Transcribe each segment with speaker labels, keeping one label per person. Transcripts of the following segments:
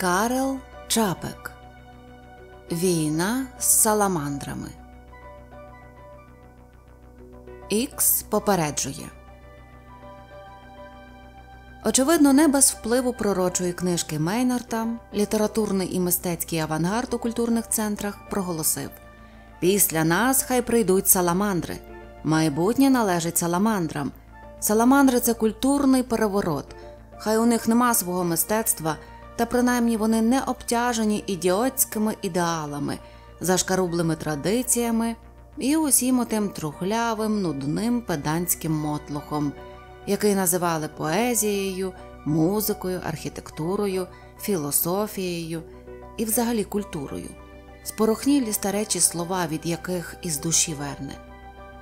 Speaker 1: Карел Чапек Війна з саламандрами. Ікс попереджує. Очевидно, не без впливу пророчої книжки Мейнарта, літературний і мистецький авангард у культурних центрах проголосив Після нас хай прийдуть саламандри. Майбутнє належить саламандрам. Саламандри це культурний переворот. Хай у них нема свого мистецтва та принаймні вони не обтяжені ідіотськими ідеалами, зашкарублими традиціями і усім отим трухлявим, нудним педанським мотлухом, який називали поезією, музикою, архітектурою, філософією і взагалі культурою, спорохнілі старечі слова, від яких із душі верне.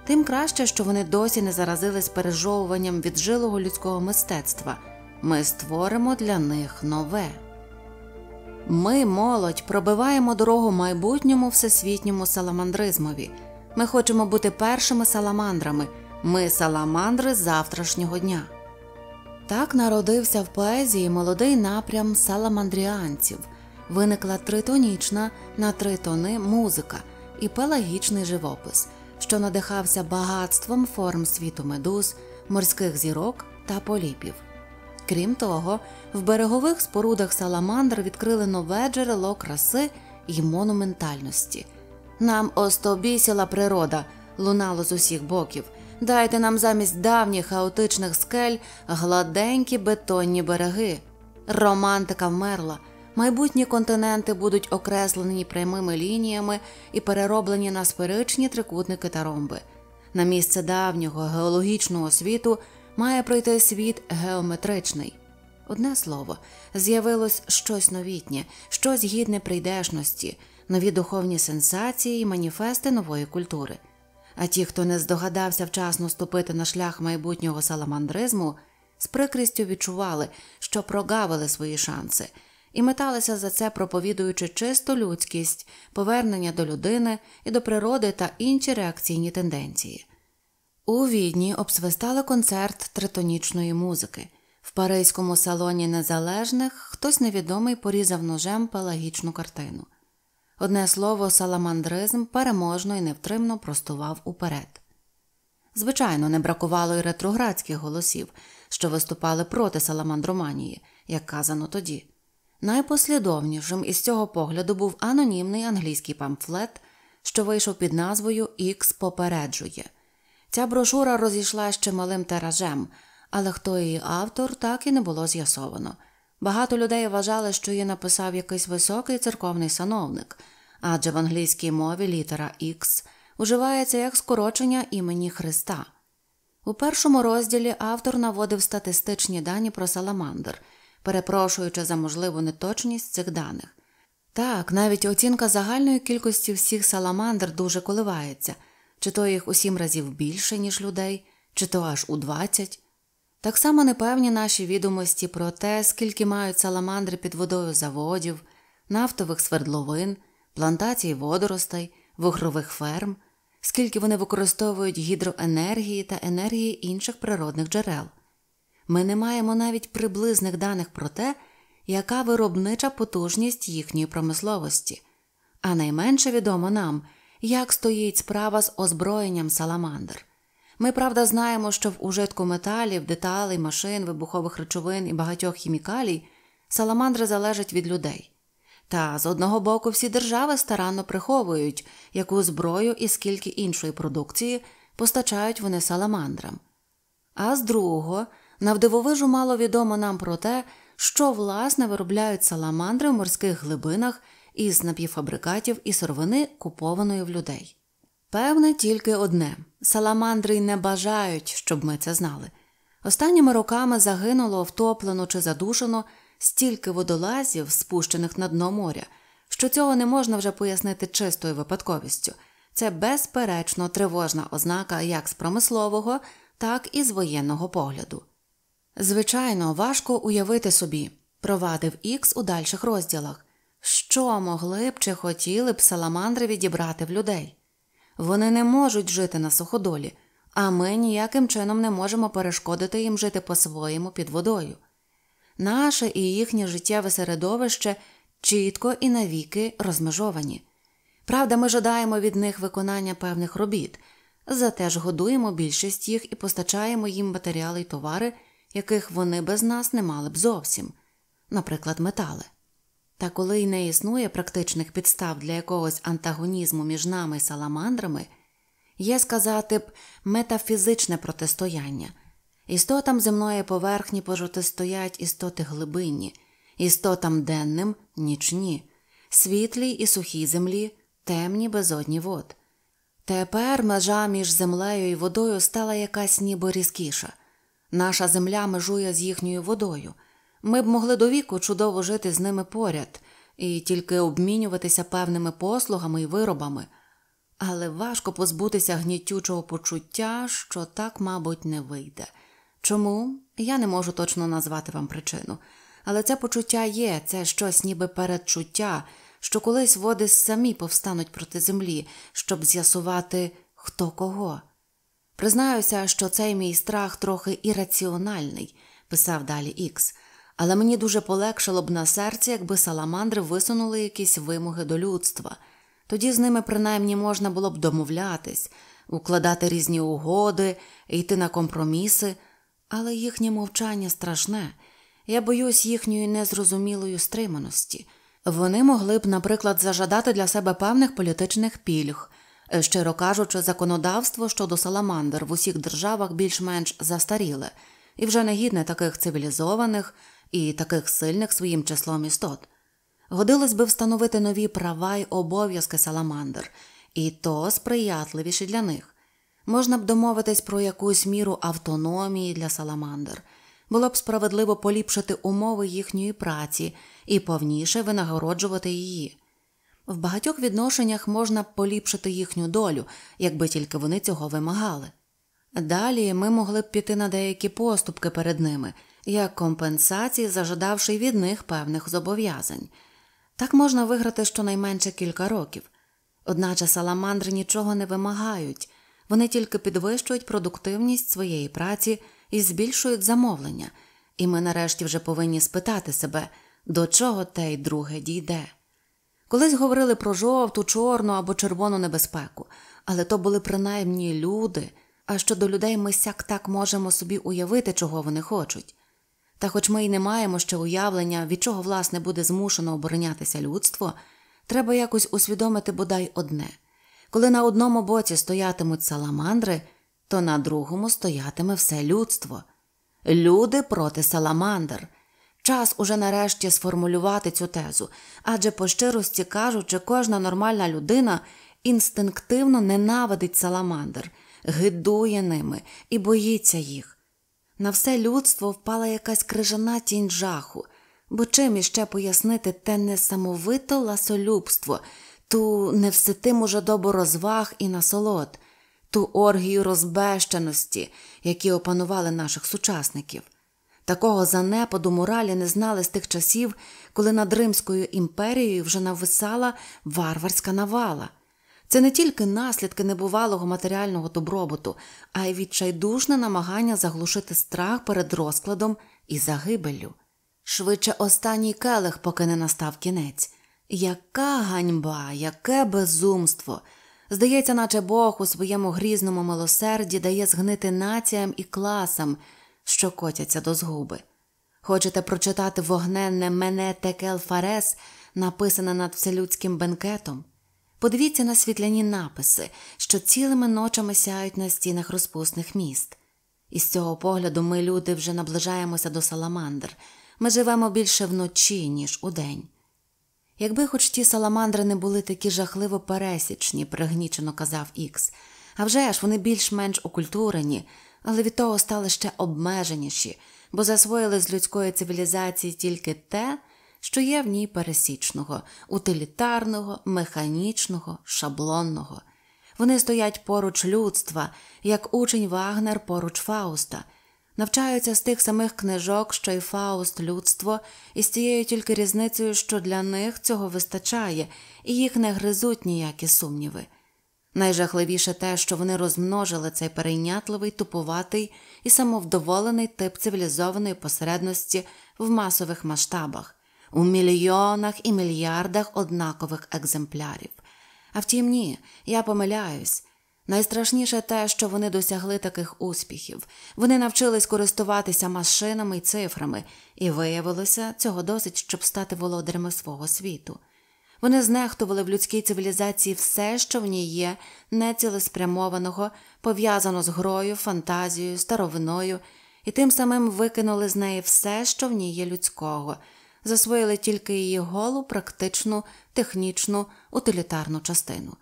Speaker 1: Тим краще, що вони досі не заразились пережовуванням віджилого людського мистецтва. Ми створимо для них нове. Ми, молодь, пробиваємо дорогу майбутньому всесвітньому саламандризмові. Ми хочемо бути першими саламандрами. Ми саламандри завтрашнього дня. Так народився в поезії молодий напрям саламандріанців. Виникла тритонічна на три тони музика і пелагічний живопис, що надихався багатством форм світу медуз, морських зірок та поліпів. Крім того, в берегових спорудах саламандр відкрили нове джерело краси і монументальності. Нам остобісіла природа, лунало з усіх боків. Дайте нам замість давніх хаотичних скель гладенькі бетонні береги. Романтика вмерла. Майбутні континенти будуть окреслені прямими лініями і перероблені на сферичні трикутники та ромби. На місце давнього геологічного світу має пройти світ геометричний. Одне слово, з'явилось щось новітнє, щось гідне прийдешності, нові духовні сенсації і маніфести нової культури. А ті, хто не здогадався вчасно ступити на шлях майбутнього саламандризму, з прикрістю відчували, що прогавили свої шанси, і металися за це, проповідуючи чисту людськість, повернення до людини і до природи та інші реакційні тенденції. У відні обсвистали концерт тритонічної музики. В Паризькому салоні незалежних хтось невідомий порізав ножем пелагічну картину. Одне слово, саламандризм переможно і невтримно простував уперед. Звичайно, не бракувало й ретроградських голосів, що виступали проти саламандроманії, як казано тоді. Найпослідовнішим із цього погляду був анонімний англійський памфлет, що вийшов під назвою Ікс попереджує. Ця брошура розійшла ще малим тиражем, але хто її автор, так і не було з'ясовано. Багато людей вважали, що її написав якийсь високий церковний сановник, адже в англійській мові літера X уживається як скорочення імені Христа. У першому розділі автор наводив статистичні дані про саламандр, перепрошуючи за можливу неточність цих даних. Так, навіть оцінка загальної кількості всіх саламандр дуже коливається чи то їх у сім разів більше, ніж людей, чи то аж у двадцять. Так само непевні наші відомості про те, скільки мають саламандри під водою заводів, нафтових свердловин, плантацій водоростей, вугрових ферм, скільки вони використовують гідроенергії та енергії інших природних джерел. Ми не маємо навіть приблизних даних про те, яка виробнича потужність їхньої промисловості, а найменше відомо нам, як стоїть справа з озброєнням саламандр. Ми, правда, знаємо, що в ужитку металів, деталей, машин, вибухових речовин і багатьох хімікалій саламандри залежать від людей. Та з одного боку всі держави старанно приховують, яку зброю і скільки іншої продукції постачають вони саламандрам. А з другого, навдивовижу мало відомо нам про те, що власне виробляють саламандри в морських глибинах із напівфабрикатів і сировини, купованої в людей. Певне, тільки одне саламандри не бажають, щоб ми це знали. Останніми роками загинуло, втоплено чи задушено стільки водолазів, спущених на дно моря, що цього не можна вже пояснити чистою випадковістю. Це безперечно тривожна ознака як з промислового, так і з воєнного погляду. Звичайно, важко уявити собі, провадив Ікс у дальших розділах, що могли б чи хотіли б саламандри відібрати в людей. Вони не можуть жити на суходолі, а ми ніяким чином не можемо перешкодити їм жити по-своєму під водою. Наше і їхнє життєве середовище чітко і навіки розмежовані. Правда, ми жадаємо від них виконання певних робіт, зате ж годуємо більшість їх і постачаємо їм матеріали й товари, яких вони без нас не мали б зовсім, наприклад, метали. Та коли й не існує практичних підстав для якогось антагонізму між нами і саламандрами, є сказати б метафізичне протистояння. Істотам земної поверхні протистоять істоти глибинні, істотам денним нічні, світлі і сухій землі, темні безодні вод. Тепер межа між землею і водою стала якась ніби різкіша. Наша земля межує з їхньою водою. Ми б могли до віку чудово жити з ними поряд і тільки обмінюватися певними послугами і виробами, але важко позбутися гнітючого почуття, що так, мабуть, не вийде. Чому? Я не можу точно назвати вам причину. Але це почуття є, це щось ніби передчуття, що колись води самі повстануть проти землі, щоб з'ясувати, хто кого. Признаюся, що цей мій страх трохи ірраціональний, писав далі Ікс але мені дуже полегшило б на серці, якби саламандри висунули якісь вимоги до людства. Тоді з ними принаймні можна було б домовлятись, укладати різні угоди, йти на компроміси, але їхнє мовчання страшне. Я боюсь їхньої незрозумілої стриманості. Вони могли б, наприклад, зажадати для себе певних політичних пільг. Щиро кажучи, законодавство щодо саламандр в усіх державах більш-менш застаріле і вже не гідне таких цивілізованих, і таких сильних своїм числом істот. Годилось би встановити нові права й обов'язки саламандр, і то сприятливіші для них. Можна б домовитись про якусь міру автономії для саламандр, було б справедливо поліпшити умови їхньої праці і повніше винагороджувати її. В багатьох відношеннях можна б поліпшити їхню долю, якби тільки вони цього вимагали. Далі ми могли б піти на деякі поступки перед ними, як компенсації, зажадавши від них певних зобов'язань. Так можна виграти щонайменше кілька років. Одначе саламандри нічого не вимагають, вони тільки підвищують продуктивність своєї праці і збільшують замовлення, і ми нарешті вже повинні спитати себе, до чого те й друге дійде. Колись говорили про жовту, чорну або червону небезпеку, але то були принаймні люди, а щодо людей ми сяк так можемо собі уявити, чого вони хочуть. Та хоч ми й не маємо ще уявлення, від чого власне буде змушено оборонятися людство, треба якось усвідомити бодай одне коли на одному боці стоятимуть саламандри, то на другому стоятиме все людство. Люди проти саламандр. Час уже нарешті сформулювати цю тезу, адже по щирості кажучи, кожна нормальна людина інстинктивно ненавидить саламандр, гидує ними і боїться їх. На все людство впала якась крижана тінь жаху, бо чим іще пояснити те несамовито ласолюбство, ту невситиму жадобу розваг і насолод, ту оргію розбещеності, які опанували наших сучасників. Такого занепаду моралі не знали з тих часів, коли над Римською імперією вже нависала варварська навала. Це не тільки наслідки небувалого матеріального добробуту, а й відчайдушне намагання заглушити страх перед розкладом і загибеллю. Швидше останній келих, поки не настав кінець. Яка ганьба, яке безумство! Здається, наче Бог у своєму грізному милосерді дає згнити націям і класам, що котяться до згуби. Хочете прочитати вогненне мене Текел Фарес, написане над вселюдським бенкетом? Подивіться на світляні написи, що цілими ночами сяють на стінах розпусних міст. І з цього погляду ми, люди, вже наближаємося до саламандр. Ми живемо більше вночі, ніж удень. Якби хоч ті саламандри не були такі жахливо пересічні, пригнічено казав Ікс, а вже ж вони більш-менш окультурені, але від того стали ще обмеженіші, бо засвоїли з людської цивілізації тільки те, що є в ній пересічного, утилітарного, механічного, шаблонного. Вони стоять поруч людства, як учень Вагнер поруч Фауста, навчаються з тих самих книжок, що й Фауст людство, і з тією тільки різницею, що для них цього вистачає, і їх не гризуть ніякі сумніви. Найжахливіше те, що вони розмножили цей перейнятливий, тупуватий і самовдоволений тип цивілізованої посередності в масових масштабах у мільйонах і мільярдах однакових екземплярів. А втім, ні, я помиляюсь. Найстрашніше те, що вони досягли таких успіхів. Вони навчились користуватися машинами і цифрами, і виявилося, цього досить, щоб стати володарями свого світу. Вони знехтували в людській цивілізації все, що в ній є, нецілеспрямованого, пов'язано з грою, фантазією, старовиною, і тим самим викинули з неї все, що в ній є людського засвоїли тільки її голу, практичну, технічну, утилітарну частину.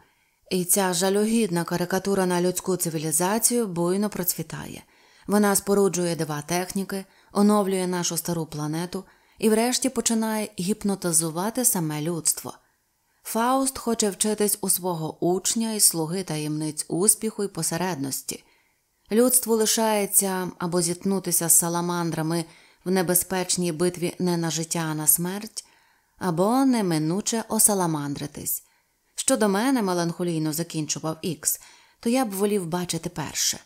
Speaker 1: І ця жалюгідна карикатура на людську цивілізацію буйно процвітає. Вона споруджує дива техніки, оновлює нашу стару планету і, врешті, починає гіпнотизувати саме людство. Фауст хоче вчитись у свого учня і слуги таємниць успіху і посередності. Людству лишається або зіткнутися з саламандрами в небезпечній битві не на життя, а на смерть, або неминуче осаламандритись. Щодо мене меланхолійно закінчував Ікс, то я б волів бачити перше.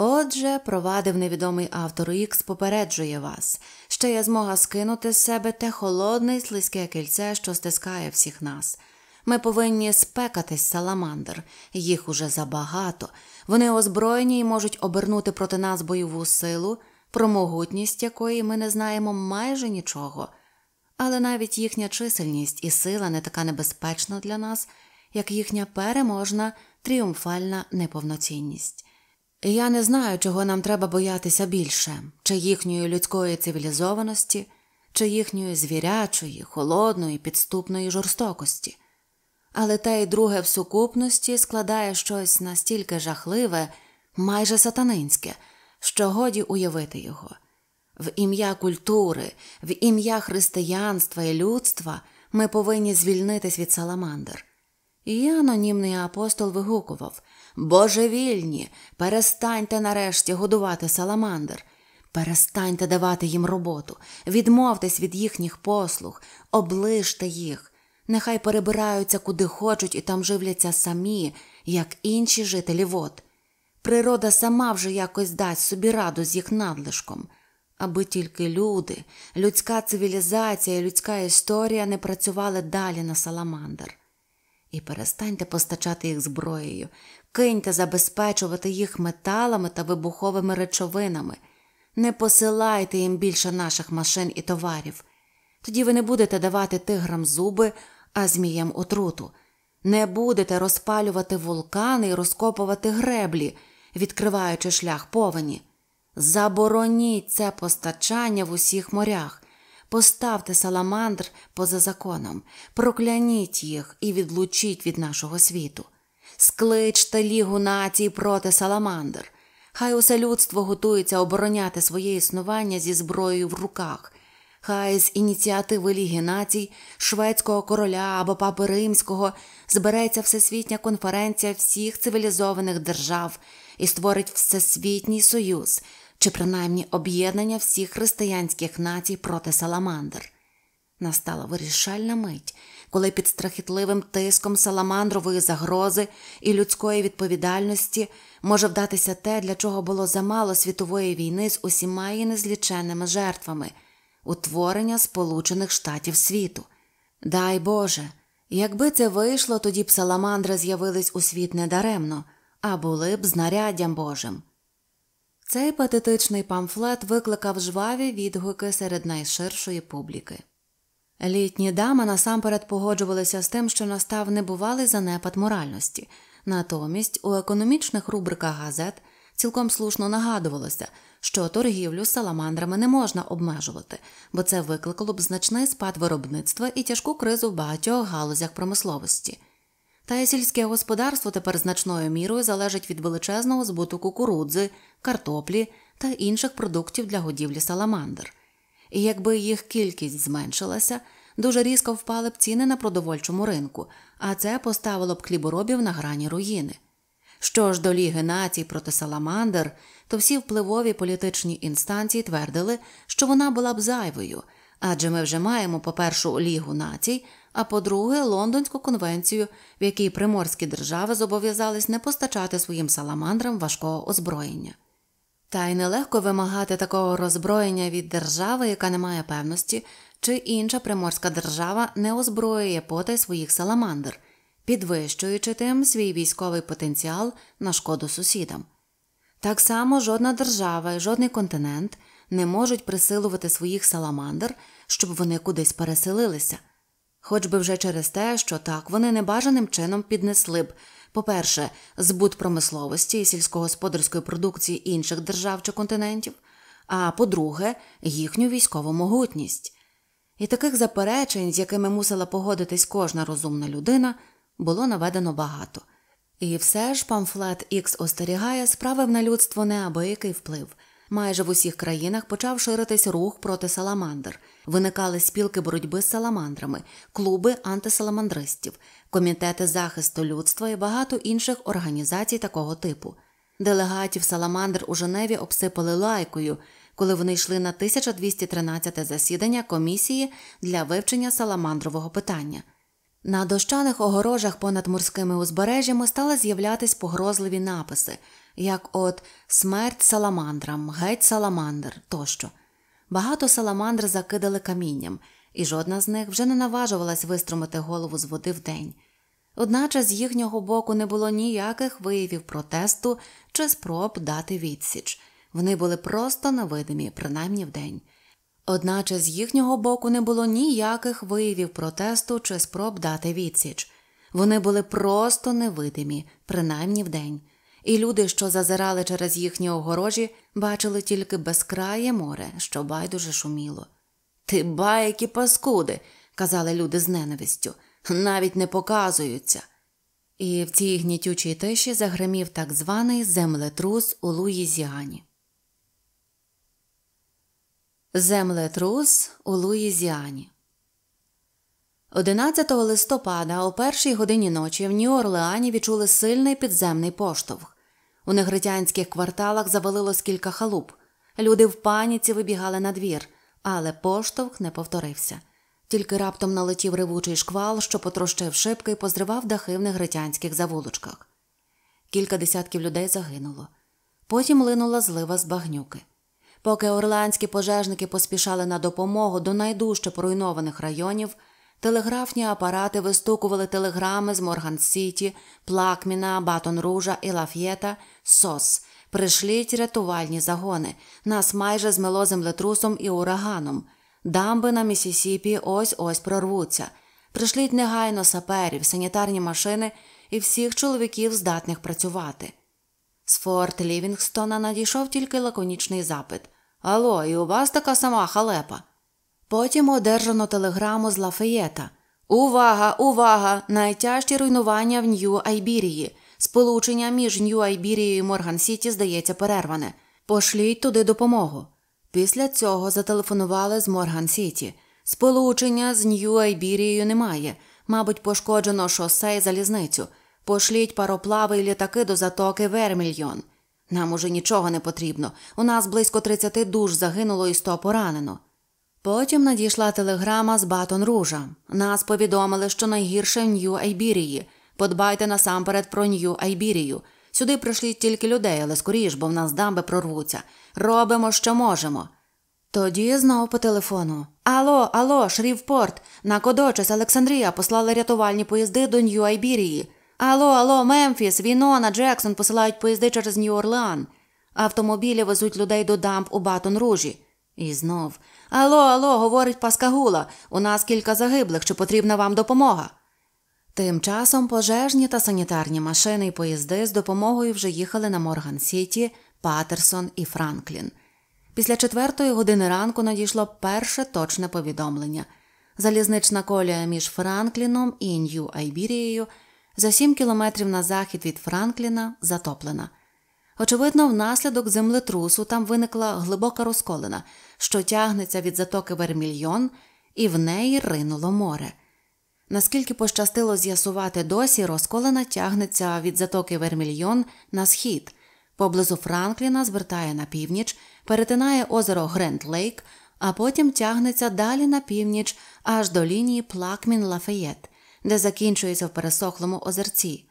Speaker 1: Отже, провадив невідомий автор Ікс, попереджує вас, ще є змога скинути з себе те холодне і слизьке кільце, що стискає всіх нас. Ми повинні спекатись саламандр, їх уже забагато, вони озброєні і можуть обернути проти нас бойову силу про могутність якої ми не знаємо майже нічого, але навіть їхня чисельність і сила не така небезпечна для нас, як їхня переможна тріумфальна неповноцінність. Я не знаю, чого нам треба боятися більше чи їхньої людської цивілізованості, чи їхньої звірячої, холодної, підступної жорстокості. Але те й друге в сукупності складає щось настільки жахливе, майже сатанинське що годі уявити його. В ім'я культури, в ім'я християнства і людства ми повинні звільнитись від саламандр. І анонімний апостол вигукував Божевільні, перестаньте нарешті годувати саламандр, перестаньте давати їм роботу, відмовтесь від їхніх послуг, оближте їх, нехай перебираються куди хочуть і там живляться самі, як інші жителі вод. Природа сама вже якось дасть собі раду з їх надлишком, аби тільки люди, людська цивілізація і людська історія не працювали далі на саламандр. І перестаньте постачати їх зброєю, киньте забезпечувати їх металами та вибуховими речовинами, не посилайте їм більше наших машин і товарів. Тоді ви не будете давати тиграм зуби, а зміям отруту, не будете розпалювати вулкани і розкопувати греблі відкриваючи шлях повені. Забороніть це постачання в усіх морях, поставте саламандр поза законом, прокляніть їх і відлучіть від нашого світу. Скличте лігу націй проти саламандр. Хай усе людство готується обороняти своє існування зі зброєю в руках. Хай з ініціативи Ліги націй, шведського короля або папи римського збереться всесвітня конференція всіх цивілізованих держав і створить всесвітній союз чи принаймні об'єднання всіх християнських націй проти Саламандр. Настала вирішальна мить, коли під страхітливим тиском саламандрової загрози і людської відповідальності може вдатися те, для чого було замало світової війни з усіма її незліченими жертвами утворення Сполучених Штатів світу. Дай Боже, якби це вийшло, тоді б саламандри з'явились у світ недаремно а були б знаряддям Божим. Цей патетичний памфлет викликав жваві відгуки серед найширшої публіки. Літні дами насамперед погоджувалися з тим, що настав небувалий занепад моральності, натомість у економічних рубриках газет цілком слушно нагадувалося, що торгівлю з саламандрами не можна обмежувати, бо це викликало б значний спад виробництва і тяжку кризу в багатьох галузях промисловості. Та й сільське господарство тепер значною мірою залежить від величезного збуту кукурудзи, картоплі та інших продуктів для годівлі саламандр. І якби їх кількість зменшилася, дуже різко впали б ціни на продовольчому ринку, а це поставило б хліборобів на грані руїни. Що ж до Ліги націй проти саламандр, то всі впливові політичні інстанції твердили, що вона була б зайвою, адже ми вже маємо по першу лігу націй, а по-друге, Лондонську конвенцію, в якій приморські держави зобов'язались не постачати своїм саламандрам важкого озброєння. Та й нелегко вимагати такого роззброєння від держави, яка не має певності, чи інша приморська держава не озброює потай своїх саламандр, підвищуючи тим свій військовий потенціал на шкоду сусідам. Так само жодна держава і жодний континент не можуть присилувати своїх саламандр, щоб вони кудись переселилися хоч би вже через те, що так вони небажаним чином піднесли б. По-перше, збут промисловості і сільськогосподарської продукції інших держав чи континентів, а по-друге, їхню військову могутність. І таких заперечень, з якими мусила погодитись кожна розумна людина, було наведено багато. І все ж памфлет Ікс остерігає справив на людство неабиякий вплив. Майже в усіх країнах почав ширитись рух проти саламандр. Виникали спілки боротьби з саламандрами, клуби антисаламандристів, комітети захисту людства і багато інших організацій такого типу. Делегатів саламандр у Женеві обсипали лайкою, коли вони йшли на 1213 засідання комісії для вивчення саламандрового питання. На дощаних огорожах понад морськими узбережжями стали з'являтись погрозливі написи як от смерть саламандрам, геть саламандр тощо. Багато саламандр закидали камінням, і жодна з них вже не наважувалась виструмити голову з води в день. Одначе з їхнього боку не було ніяких виявів протесту чи спроб дати відсіч. Вони були просто невидимі, принаймні вдень. Одначе з їхнього боку не було ніяких виявів протесту чи спроб дати відсіч. Вони були просто невидимі, принаймні вдень і люди, що зазирали через їхні огорожі, бачили тільки безкрає море, що байдуже шуміло. Ти ба, які паскуди, казали люди з ненавистю, навіть не показуються. І в цій гнітючій тиші загримів так званий землетрус у Луїзіані. Землетрус у Луїзіані. 11 листопада о першій годині ночі в Нью-Орлеані відчули сильний підземний поштовх. У негритянських кварталах завалилось кілька халуп. Люди в паніці вибігали на двір, але поштовх не повторився. Тільки раптом налетів ревучий шквал, що потрощив шибки і позривав дахи в негритянських завулочках. Кілька десятків людей загинуло. Потім линула злива з багнюки. Поки орландські пожежники поспішали на допомогу до найдужче поруйнованих районів, Телеграфні апарати вистукували телеграми з Морган Сіті, Плакміна, Батон Ружа і Лаф'єта, Сос. Прийшліть рятувальні загони. Нас майже змело землетрусом і ураганом. Дамби на Місісіпі ось ось прорвуться. Прийшліть негайно саперів, санітарні машини і всіх чоловіків, здатних працювати. З Форт Лівінгстона надійшов тільки лаконічний запит. Ало, і у вас така сама халепа. Потім одержано телеграму з Лафеєта. Увага, увага! Найтяжчі руйнування в Нью-Айбірії. Сполучення між Нью-Айбірією і Морган Сіті здається перерване. Пошліть туди допомогу. Після цього зателефонували з Морган Сіті. Сполучення з Нью-Айбірією немає. Мабуть, пошкоджено шосе і залізницю. Пошліть пароплави і літаки до затоки Вермільйон. Нам уже нічого не потрібно. У нас близько 30 душ загинуло і 100 поранено. Потім надійшла телеграма з Батон Ружа. Нас повідомили, що найгірше в Нью-Айбірії. Подбайте насамперед про Нью-Айбірію. Сюди прийшли тільки людей, але скоріш, бо в нас дамби прорвуться. Робимо, що можемо. Тоді знову по телефону. Алло, алло, Шрівпорт. На Кодочес Олександрія послали рятувальні поїзди до Нью-Айбірії. Алло, алло, Мемфіс, Вінона, Джексон посилають поїзди через Нью-Орлеан. Автомобілі везуть людей до дамб у Батон Ружі. І знов Ало, ало, говорить Паскагула. У нас кілька загиблих, чи потрібна вам допомога. Тим часом пожежні та санітарні машини і поїзди з допомогою вже їхали на Морган Сіті, Патерсон і Франклін. Після четвертої години ранку надійшло перше точне повідомлення. Залізнична колія між Франкліном і Нью Айбірією за сім кілометрів на захід від Франкліна затоплена. Очевидно, внаслідок землетрусу там виникла глибока розколина, що тягнеться від затоки Вермільйон, і в неї ринуло море. Наскільки пощастило з'ясувати досі, розколена тягнеться від затоки Вермільйон на схід, поблизу Франкліна звертає на північ, перетинає озеро Гренд Лейк, а потім тягнеться далі на північ аж до лінії Плакмін Лафеєт, де закінчується в пересохлому озерці.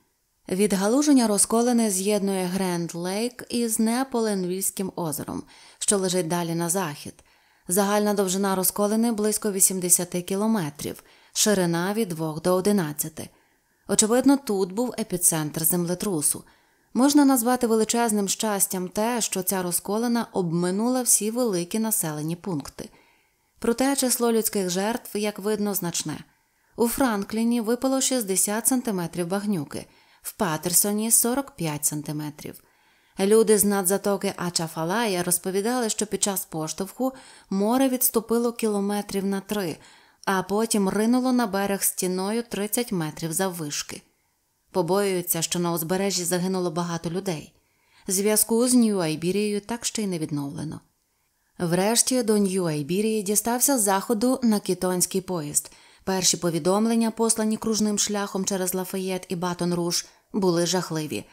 Speaker 1: Відгалуження розколене з'єднує Гренд Лейк із Неаполенвільським озером, що лежить далі на захід. Загальна довжина розколени близько 80 кілометрів, ширина від 2 до 11. Очевидно, тут був епіцентр землетрусу. Можна назвати величезним щастям те, що ця розколена обминула всі великі населені пункти. Проте число людських жертв, як видно, значне. У Франкліні випало 60 сантиметрів багнюки в Патерсоні 45 сантиметрів. Люди з надзатоки Ачафалая розповідали, що під час поштовху море відступило кілометрів на три, а потім ринуло на берег стіною 30 метрів заввишки. Побоюються, що на узбережжі загинуло багато людей. Зв'язку з Нью-Айбірією так ще й не відновлено. Врешті до Нью-Айбірії дістався з заходу на кітонський поїзд. Перші повідомлення, послані кружним шляхом через Лафаєт і Батон Руш, були жахливі.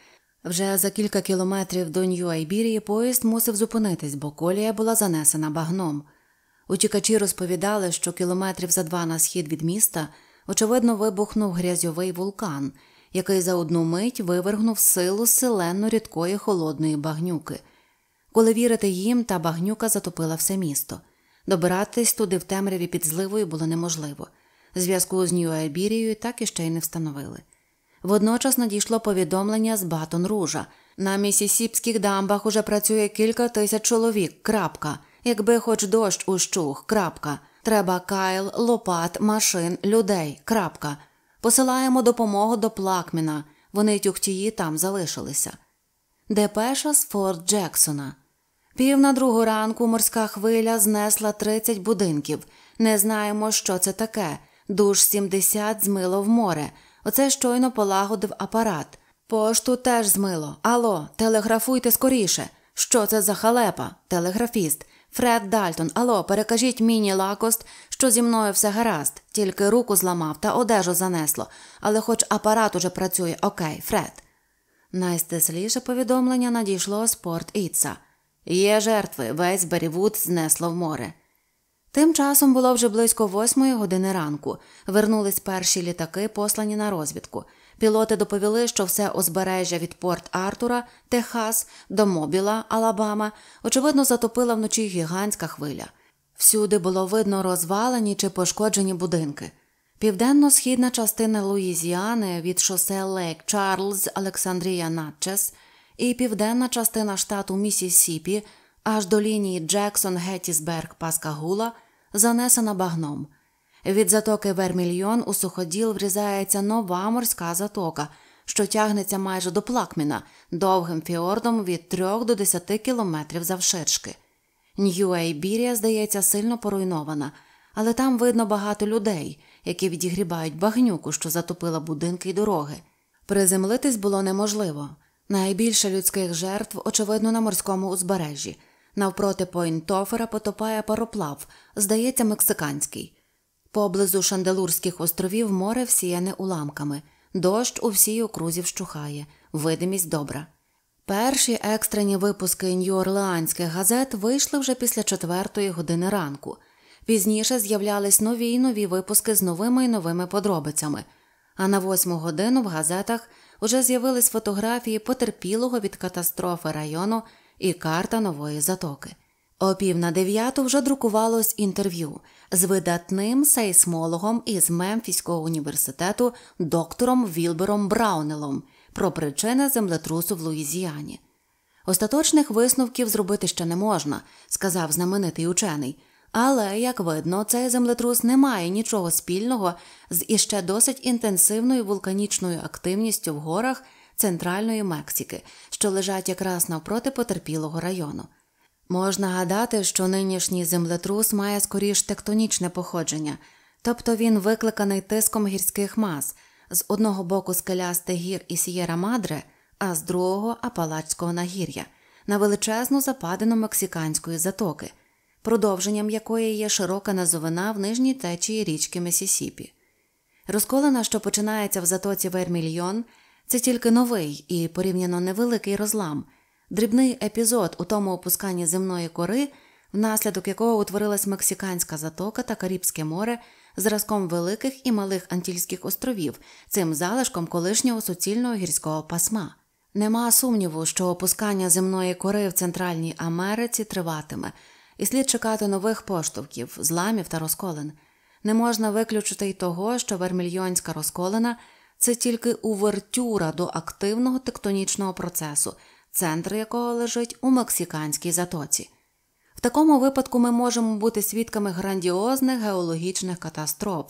Speaker 1: Вже за кілька кілометрів до Нью-Айбірії поїзд мусив зупинитись, бо колія була занесена багном. Утікачі розповідали, що кілометрів за два на схід від міста, очевидно, вибухнув грязьовий вулкан, який за одну мить вивергнув силу селенно рідкої холодної багнюки. Коли вірити їм, та багнюка затопила все місто. Добиратись туди в темряві під зливою було неможливо. Зв'язку з Нью-Айбірією так ще й не встановили. Водночас надійшло повідомлення з Батон Ружа. На місісіпських дамбах уже працює кілька тисяч чоловік. крапка. Якби хоч дощ ущух, крапка. Треба кайл, лопат, машин, людей. крапка. Посилаємо допомогу до плакміна. Вони тюхтії там залишилися. Депеша з Форт Джексона. Пів на другу ранку морська хвиля знесла 30 будинків. Не знаємо, що це таке. Душ 70 змило в море. Оце щойно полагодив апарат. Пошту теж змило. Алло, телеграфуйте скоріше. Що це за халепа? Телеграфіст. Фред Дальтон, алло, перекажіть міні лакост, що зі мною все гаразд, тільки руку зламав та одежу занесло, але хоч апарат уже працює, окей, Фред. Найстисліше повідомлення надійшло з Порт Ітса. Є жертви, весь Берівуд знесло в море. Тим часом було вже близько восьмої години ранку. Вернулись перші літаки, послані на розвідку. Пілоти доповіли, що все озбережжя від Порт Артура, Техас до Мобіла, Алабама, очевидно, затопила вночі гігантська хвиля. Всюди було видно розвалені чи пошкоджені будинки. Південно-східна частина Луїзіани від шосе Лейк Чарльз Олександрія Натчес і південна частина штату Місісіпі аж до лінії Джексон Геттісберг Паскагула – занесена багном. Від затоки Вермільйон у суходіл врізається нова морська затока, що тягнеться майже до плакміна довгим фіордом від 3 до 10 кілометрів завширшки. Нью-Ейбірія, здається, сильно поруйнована, але там видно багато людей, які відігрібають багнюку, що затопила будинки й дороги. Приземлитись було неможливо. Найбільше людських жертв, очевидно, на морському узбережжі. Навпроти Пойнтофера потопає пароплав, здається, мексиканський. Поблизу Шанделурських островів море всіяне уламками, дощ у всій окрузі вщухає, видимість добра. Перші екстрені випуски нью-орлеанських газет вийшли вже після четвертої години ранку. Пізніше з'являлись нові й нові випуски з новими й новими подробицями. А на восьму годину в газетах уже з'явились фотографії потерпілого від катастрофи району і карта нової затоки. О пів на дев'яту вже друкувалось інтерв'ю з видатним сейсмологом із Мемфіського університету доктором Вілбером Браунелом про причини землетрусу в Луїзіані. Остаточних висновків зробити ще не можна, сказав знаменитий учений. Але, як видно, цей землетрус не має нічого спільного з іще досить інтенсивною вулканічною активністю в горах центральної Мексики, що лежать якраз навпроти потерпілого району. Можна гадати, що нинішній землетрус має скоріш тектонічне походження, тобто він викликаний тиском гірських мас з одного боку скелястих гір і Сієра Мадре, а з другого Апалачського нагір'я на величезну западину мексиканської затоки, продовженням якої є широка назовина в нижній течії річки Місісіпі. Розколена, що починається в затоці Вермільйон, це тільки новий і порівняно невеликий розлам, дрібний епізод у тому опусканні земної кори, внаслідок якого утворилась Мексиканська затока та Карибське море зразком великих і малих Антільських островів, цим залишком колишнього суцільного гірського пасма. Нема сумніву, що опускання земної кори в Центральній Америці триватиме, і слід чекати нових поштовхів, зламів та розколин. Не можна виключити й того, що Вермільйонська розколина – це тільки увертюра до активного тектонічного процесу, центр якого лежить у мексиканській затоці. В такому випадку ми можемо бути свідками грандіозних геологічних катастроф,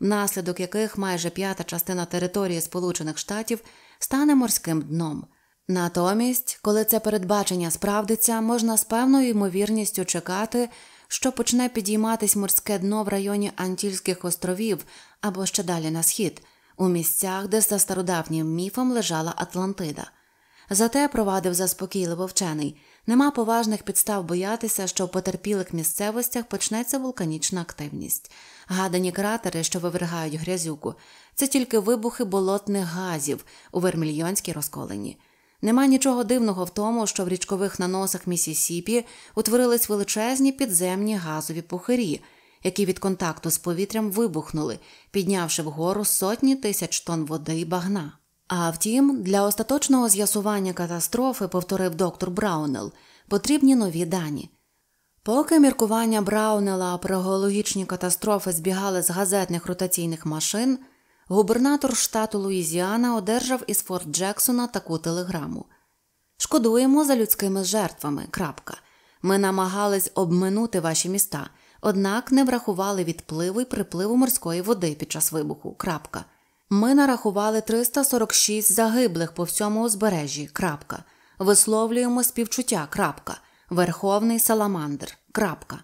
Speaker 1: внаслідок яких майже п'ята частина території Сполучених Штатів стане морським дном. Натомість, коли це передбачення справдиться, можна з певною ймовірністю чекати, що почне підійматись морське дно в районі Антільських островів або ще далі на схід у місцях, де за стародавнім міфом лежала Атлантида. Зате провадив заспокійливо вчений нема поважних підстав боятися, що в потерпілих місцевостях почнеться вулканічна активність. Гадані кратери, що вивергають грязюку, це тільки вибухи болотних газів у Вермільйонській розколені. Нема нічого дивного в тому, що в річкових наносах Місісіпі утворились величезні підземні газові пухирі які від контакту з повітрям вибухнули, піднявши вгору сотні тисяч тонн води і багна. А втім, для остаточного з'ясування катастрофи, повторив доктор Браунел, потрібні нові дані. Поки міркування Браунела про геологічні катастрофи збігали з газетних ротаційних машин, губернатор штату Луїзіана одержав із Форт Джексона таку телеграму Шкодуємо за людськими жертвами. крапка. Ми намагались обминути ваші міста однак не врахували відпливу і припливу морської води під час вибуху. крапка. Ми нарахували 346 загиблих по всьому узбережжі. крапка. Висловлюємо співчуття. крапка. Верховний Саламандр. крапка.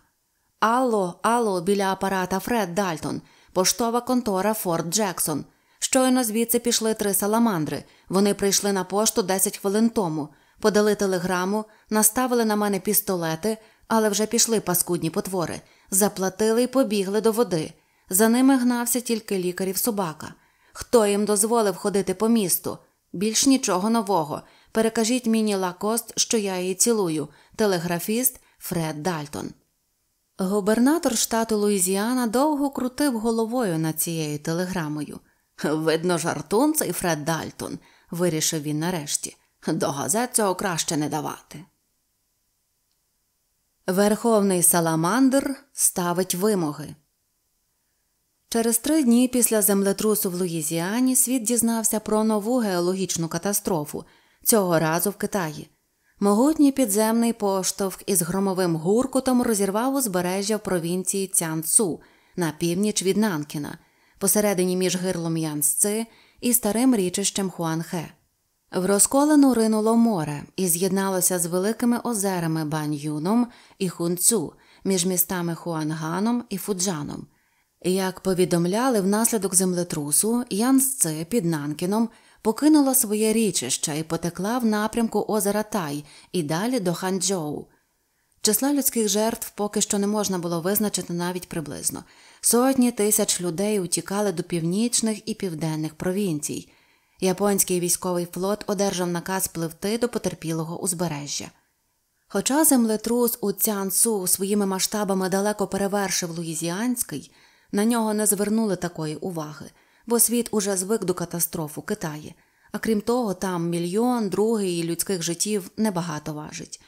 Speaker 1: Алло, алло, біля апарата Фред Дальтон, поштова контора Форт Джексон. Щойно звідси пішли три саламандри. Вони прийшли на пошту 10 хвилин тому, подали телеграму, наставили на мене пістолети, але вже пішли паскудні потвори. Заплатили й побігли до води. За ними гнався тільки лікарів собака. Хто їм дозволив ходити по місту? Більш нічого нового. Перекажіть мені лакост, що я її цілую, телеграфіст Фред Дальтон. Губернатор штату Луїзіана довго крутив головою над цією телеграмою. Видно, жартун цей Фред Дальтон, вирішив він нарешті. До газет цього краще не давати. Верховний Саламандр ставить вимоги. Через три дні після землетрусу в Луїзіані світ дізнався про нову геологічну катастрофу цього разу в Китаї. Могутній підземний поштовх із громовим гуркутом розірвав узбережжя в провінції Цянцу на північ від Нанкіна, посередині між гирлом Янсци і старим річищем Хуанхе. В розколену ринуло море і з'єдналося з великими озерами Бан'юном і Хунцю між містами Хуанганом і Фуджаном. Як повідомляли, внаслідок землетрусу Янсци під Нанкіном покинула своє річище і потекла в напрямку озера Тай і далі до Ханчжоу. Числа людських жертв поки що не можна було визначити навіть приблизно. Сотні тисяч людей утікали до північних і південних провінцій. Японський військовий флот одержав наказ пливти до потерпілого узбережжя. Хоча землетрус у Цянсу своїми масштабами далеко перевершив Луїзіанський, на нього не звернули такої уваги, бо світ уже звик до катастроф у Китаї, а крім того, там мільйон другий людських життів небагато важить.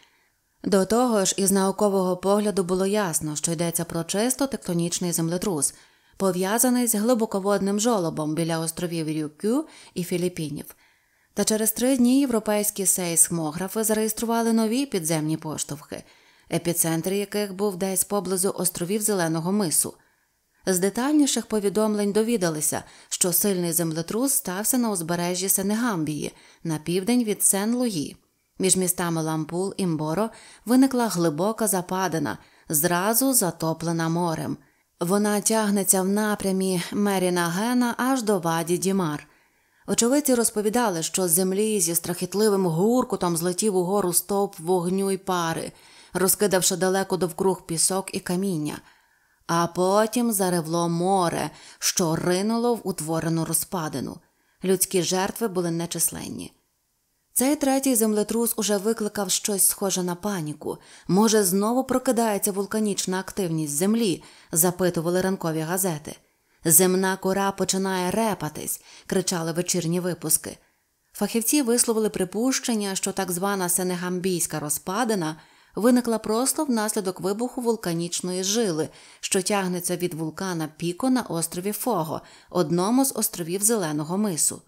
Speaker 1: До того ж, із наукового погляду було ясно, що йдеться про чисто тектонічний землетрус пов'язаний з глибоководним жолобом біля островів Рюкю і Філіппінів. Та через три дні європейські сейсмографи зареєстрували нові підземні поштовхи, епіцентр яких був десь поблизу островів Зеленого мису. З детальніших повідомлень довідалися, що сильний землетрус стався на узбережжі Сенегамбії на південь від Сен Луї. Між містами Лампул і Мборо виникла глибока западина, зразу затоплена морем. Вона тягнеться в напрямі Меріна Гена аж до ваді Дімар. Очевидці розповідали, що з землі зі страхітливим гуркутом злетів угору стовп вогню й пари, розкидавши далеко довкруг пісок і каміння, а потім заревло море, що ринуло в утворену розпадину. Людські жертви були нечисленні. Цей третій землетрус уже викликав щось схоже на паніку. Може, знову прокидається вулканічна активність землі, запитували ранкові газети. Земна кора починає репатись, кричали вечірні випуски. Фахівці висловили припущення, що так звана сенегамбійська розпадина виникла просто внаслідок вибуху вулканічної жили, що тягнеться від вулкана Піко на острові Фого, одному з островів Зеленого мису.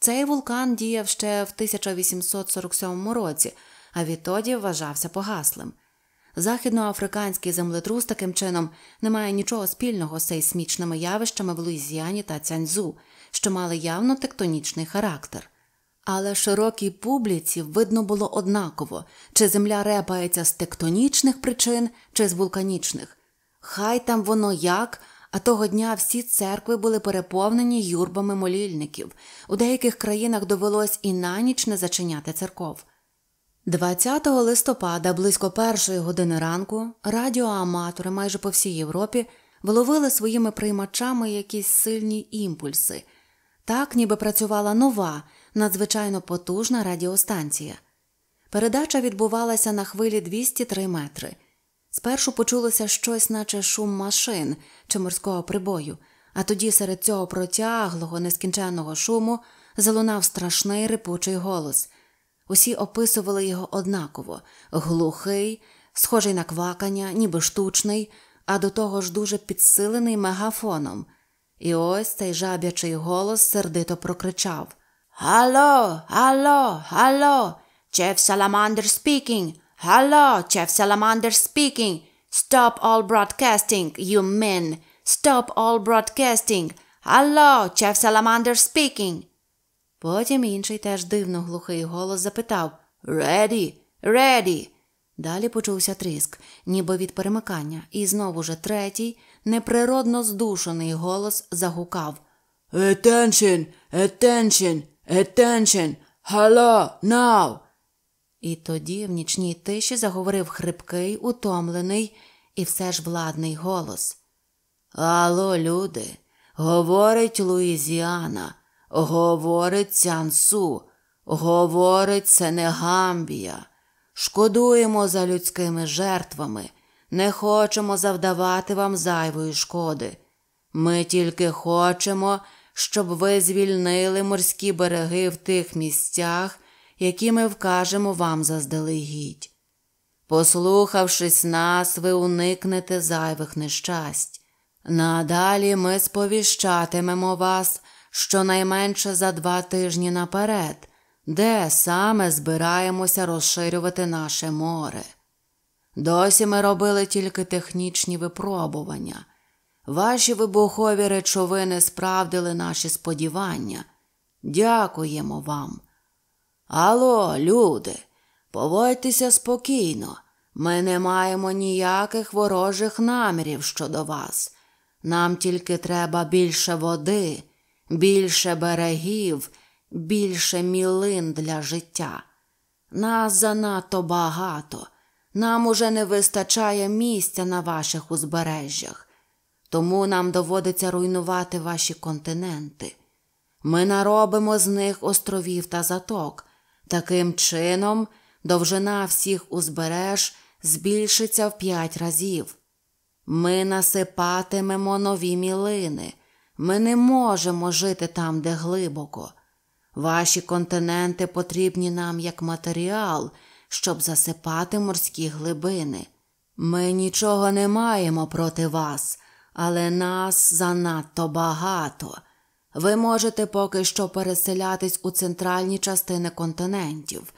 Speaker 1: Цей вулкан діяв ще в 1847 році, а відтоді вважався погаслим. Західноафриканський землетрус таким чином не має нічого спільного з сейсмічними явищами в Луїзіані та Цяньзу, що мали явно тектонічний характер. Але широкій публіці видно було однаково, чи земля репається з тектонічних причин, чи з вулканічних. Хай там воно як, а того дня всі церкви були переповнені юрбами молільників. У деяких країнах довелось і на ніч не зачиняти церков. 20 листопада, близько першої години ранку, радіоаматори майже по всій Європі виловили своїми приймачами якісь сильні імпульси. Так, ніби працювала нова, надзвичайно потужна радіостанція. Передача відбувалася на хвилі 203 метри. Спершу почулося щось, наче шум машин чи морського прибою, а тоді серед цього протяглого, нескінченного шуму залунав страшний рипучий голос. Усі описували його однаково глухий, схожий на квакання, ніби штучний, а до того ж дуже підсилений мегафоном. І ось цей жабячий голос сердито прокричав: Алло, алло, алло, Чеф Саламандер спікінг! Hello, Jeff Salamander speaking. Stop all broadcasting, you men. Stop all broadcasting. Hello, Chef Salamander speaking. Потім інший теж дивно глухий голос запитав Ready? Ready? Далі почувся тріск, ніби від перемикання, і знову же третій, неприродно здушений голос загукав Attention! Attention! Attention! Hello! Now! І тоді в нічній тиші заговорив хрипкий, утомлений і все ж владний голос. Алло, люди, говорить Луїзіана, говорить Цянсу, говорить Сенегамбія. Шкодуємо за людськими жертвами, не хочемо завдавати вам зайвої шкоди. Ми тільки хочемо, щоб ви звільнили морські береги в тих місцях які ми вкажемо вам заздалегідь. Послухавшись нас, ви уникнете зайвих нещасть. Надалі ми сповіщатимемо вас щонайменше за два тижні наперед, де саме збираємося розширювати наше море. Досі ми робили тільки технічні випробування. Ваші вибухові речовини справдили наші сподівання. Дякуємо вам. Ало, люди, поводьтеся спокійно. Ми не маємо ніяких ворожих намірів щодо вас. Нам тільки треба більше води, більше берегів, більше мілин для життя. Нас занадто багато, нам уже не вистачає місця на ваших узбережжях, тому нам доводиться руйнувати ваші континенти. Ми наробимо з них островів та заток. Таким чином, довжина всіх узбереж збільшиться в п'ять разів. Ми насипатимемо нові мілини, ми не можемо жити там, де глибоко. Ваші континенти потрібні нам як матеріал, щоб засипати морські глибини. Ми нічого не маємо проти вас, але нас занадто багато. Ви можете поки що переселятись у центральні частини континентів,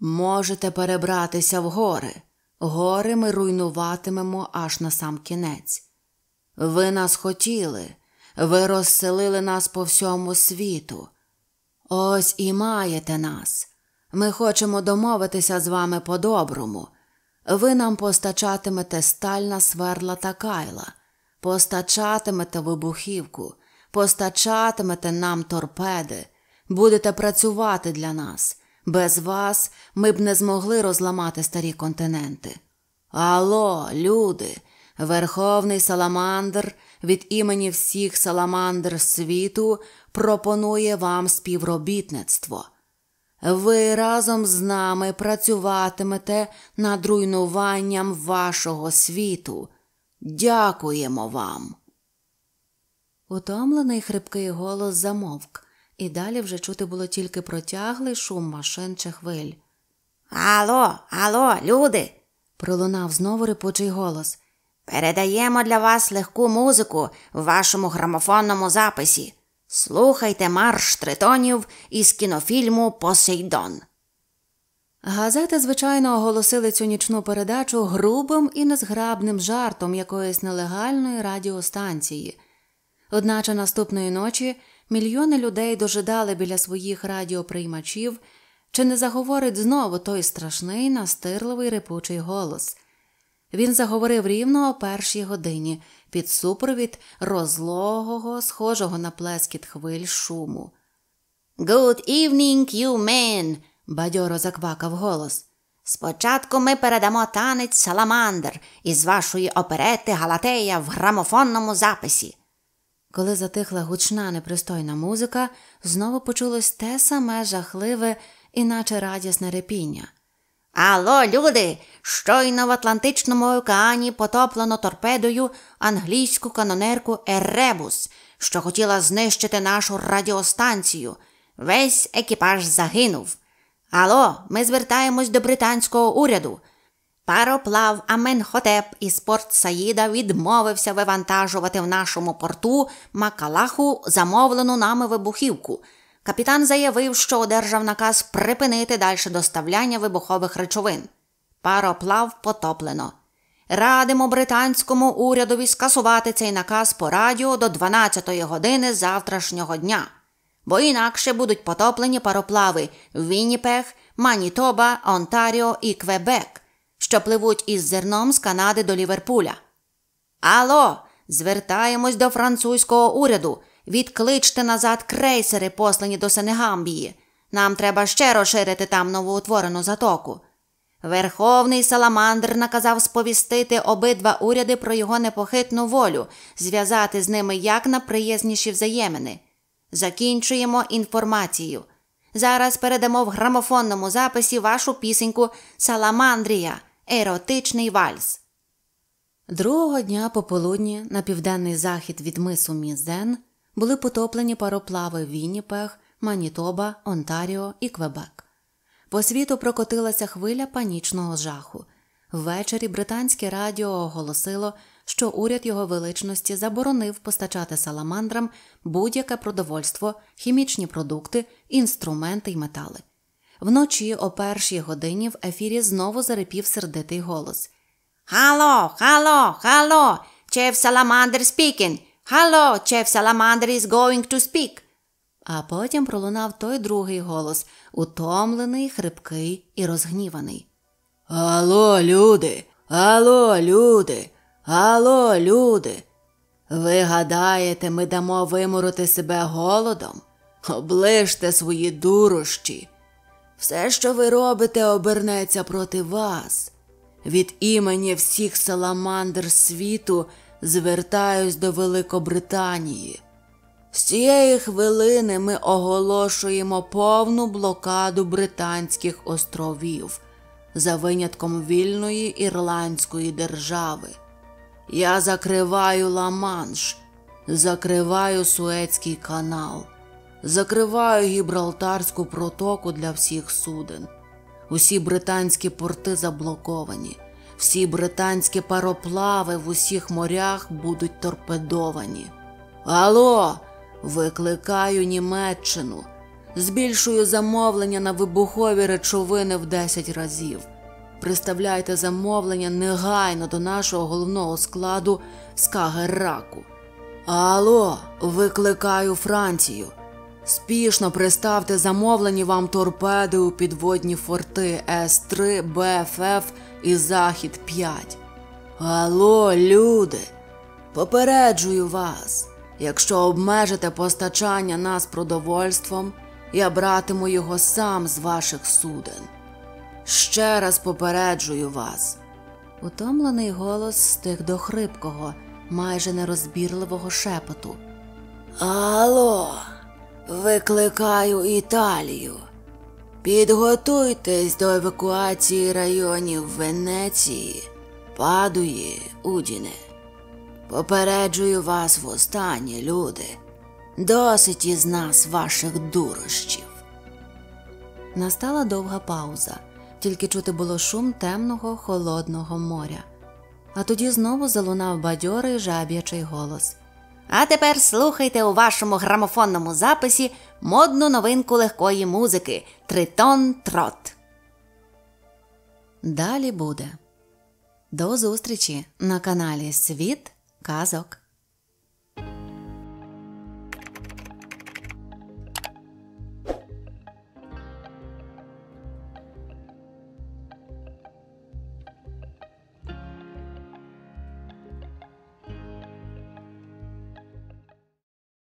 Speaker 1: можете перебратися в гори. Гори ми руйнуватимемо аж на сам кінець. Ви нас хотіли, ви розселили нас по всьому світу. Ось і маєте нас. Ми хочемо домовитися з вами по-доброму. Ви нам постачатимете стальна сверла та кайла, постачатимете вибухівку постачатимете нам торпеди, будете працювати для нас. Без вас ми б не змогли розламати старі континенти. Алло, люди, Верховний Саламандр від імені всіх саламандр світу пропонує вам співробітництво. Ви разом з нами працюватимете над руйнуванням вашого світу. Дякуємо вам. Утомлений хрипкий голос замовк, і далі вже чути було тільки протяглий шум машин чи хвиль. Ало, ало, люди. пролунав знову репучий голос. Передаємо для вас легку музику в вашому грамофонному записі. Слухайте марш тритонів із кінофільму Посейдон. Газети, звичайно, оголосили цю нічну передачу грубим і незграбним жартом якоїсь нелегальної радіостанції. Одначе наступної ночі мільйони людей дожидали біля своїх радіоприймачів, чи не заговорить знову той страшний настирливий репучий голос. Він заговорив рівно о першій годині під супровід розлогого, схожого на плескіт хвиль шуму. Good evening, you men!» – бадьоро заквакав голос. Спочатку ми передамо танець Саламандр із вашої оперети Галатея в грамофонному записі. Коли затихла гучна непристойна музика, знову почулось те саме жахливе, іначе радісне репіння. Ало, люди! Щойно в Атлантичному океані потоплено торпедою англійську канонерку Еребус, що хотіла знищити нашу радіостанцію. Весь екіпаж загинув. Ало, ми звертаємось до британського уряду. Пароплав Аменхотеп із Порт Саїда відмовився вивантажувати в нашому порту Макалаху замовлену нами вибухівку. Капітан заявив, що одержав наказ припинити дальше доставляння вибухових речовин. Пароплав потоплено. Радимо британському урядові скасувати цей наказ по радіо до 12 години завтрашнього дня, бо інакше будуть потоплені пароплави Вінніпех, Манітоба, Онтаріо і Квебек що пливуть із зерном з Канади до Ліверпуля. Ало, звертаємось до французького уряду. Відкличте назад крейсери, послані до Сенегамбії. Нам треба ще розширити там новоутворену затоку. Верховний Саламандр наказав сповістити обидва уряди про його непохитну волю, зв'язати з ними як на приязніші взаємини. Закінчуємо інформацію. Зараз передамо в грамофонному записі вашу пісеньку Саламандрія. Еротичний вальс. Другого дня пополудні на південний захід від мису Мізен були потоплені пароплави Вінніпех, Манітоба, Онтаріо і Квебек. По світу прокотилася хвиля панічного жаху. Ввечері британське радіо оголосило, що уряд його величності заборонив постачати саламандрам будь-яке продовольство, хімічні продукти, інструменти й метали. Вночі о першій годині в ефірі знову зарипів сердитий голос. Хало, хало, хало, Чеф Саламандр спікін. Хало, Чеф Саламандр is going to speak. А потім пролунав той другий голос, утомлений, хрипкий і розгніваний. Алло, люди, алло, люди, алло, люди. Ви гадаєте, ми дамо виморити себе голодом? Оближте свої дурощі. Все, що ви робите, обернеться проти вас. Від імені всіх саламандр світу звертаюсь до Великобританії. З цієї хвилини ми оголошуємо повну блокаду Британських островів за винятком вільної Ірландської держави. Я закриваю Ла-Манш, закриваю Суецький канал закриваю Гібралтарську протоку для всіх суден. Усі британські порти заблоковані, всі британські пароплави в усіх морях будуть торпедовані. Алло! Викликаю Німеччину, збільшую замовлення на вибухові речовини в 10 разів. Приставляйте замовлення негайно до нашого головного складу з Алло, викликаю Францію. Спішно приставте замовлені вам торпеди у підводні форти С3, БФФ і Захід 5. Алло, люди, попереджую вас, якщо обмежите постачання нас продовольством, я братиму його сам з ваших суден. Ще раз попереджую вас. Утомлений голос стих до хрипкого, майже нерозбірливого шепоту. Алло! Викликаю Італію. Підготуйтесь до евакуації районів Венеції, Падуї, Удіне. Попереджую вас в останні люди. Досить із нас ваших дурощів. Настала довга пауза, тільки чути було шум темного холодного моря. А тоді знову залунав бадьорий жаб'ячий голос. А тепер слухайте у вашому грамофонному записі модну новинку легкої музики Тритон Трот. Далі буде. До зустрічі на каналі Світ Казок.